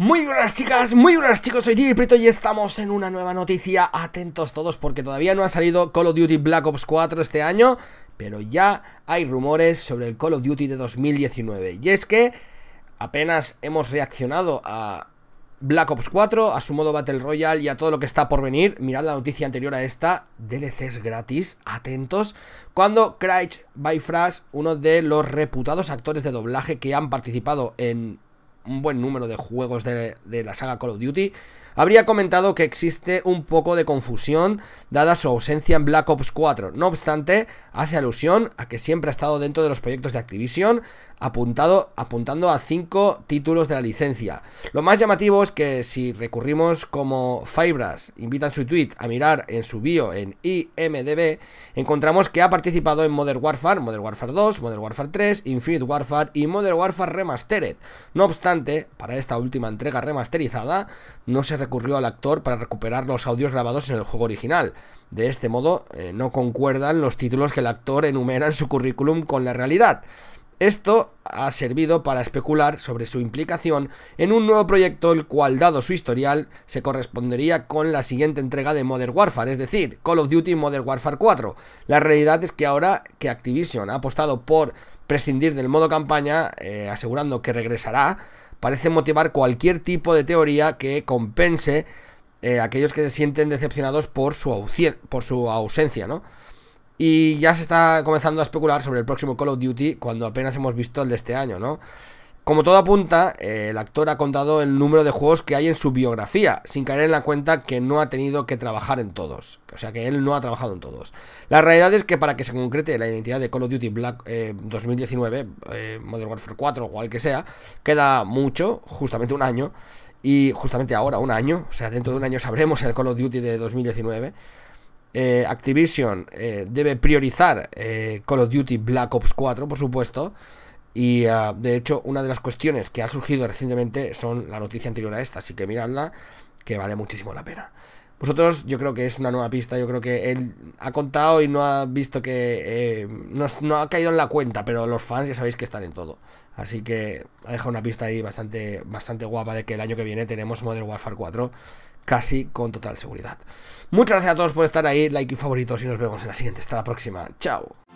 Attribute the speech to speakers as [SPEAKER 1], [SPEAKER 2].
[SPEAKER 1] Muy buenas chicas, muy buenas chicos, soy Gigi y estamos en una nueva noticia Atentos todos porque todavía no ha salido Call of Duty Black Ops 4 este año Pero ya hay rumores sobre el Call of Duty de 2019 Y es que apenas hemos reaccionado a Black Ops 4, a su modo Battle Royale y a todo lo que está por venir Mirad la noticia anterior a esta, DLCs gratis, atentos Cuando Craig Byfrash, uno de los reputados actores de doblaje que han participado en un buen número de juegos de, de la saga Call of Duty habría comentado que existe un poco de confusión dada su ausencia en Black Ops 4. No obstante, hace alusión a que siempre ha estado dentro de los proyectos de Activision, apuntado, apuntando a cinco títulos de la licencia. Lo más llamativo es que si recurrimos como Fibras, invitan su tweet a mirar en su bio en IMDB, encontramos que ha participado en Modern Warfare, Modern Warfare 2, Modern Warfare 3, Infinite Warfare y Modern Warfare Remastered. No obstante, para esta última entrega remasterizada, no se recurrió al actor para recuperar los audios grabados en el juego original. De este modo, eh, no concuerdan los títulos que el actor enumera en su currículum con la realidad. Esto ha servido para especular sobre su implicación en un nuevo proyecto el cual, dado su historial, se correspondería con la siguiente entrega de Modern Warfare, es decir, Call of Duty Modern Warfare 4. La realidad es que ahora que Activision ha apostado por prescindir del modo campaña, eh, asegurando que regresará, parece motivar cualquier tipo de teoría que compense eh, aquellos que se sienten decepcionados por su, por su ausencia, ¿no? Y ya se está comenzando a especular sobre el próximo Call of Duty cuando apenas hemos visto el de este año, ¿no? Como todo apunta, eh, el actor ha contado el número de juegos que hay en su biografía, sin caer en la cuenta que no ha tenido que trabajar en todos. O sea, que él no ha trabajado en todos. La realidad es que para que se concrete la identidad de Call of Duty Black 2019, eh, eh, Modern Warfare 4 o cual que sea, queda mucho, justamente un año, y justamente ahora un año, o sea, dentro de un año sabremos el Call of Duty de 2019. Activision debe priorizar Call of Duty Black Ops 4, por supuesto. Y ah, de hecho, una de las cuestiones que ha surgido recientemente son la noticia anterior a esta, así que miradla, que vale muchísimo la pena. Vosotros, yo creo que es una nueva pista. Yo creo que él ha contado y no ha visto que. Eh, no, ha caído en la cuenta, pero los fans ya sabéis que están en todo. Así que ha dejado una pista ahí bastante, bastante guapa de que el año que viene tenemos Modern Warfare 4 casi con total seguridad. Muchas gracias a todos por estar ahí, like y favoritos y nos vemos en la siguiente. Hasta la próxima. Chao.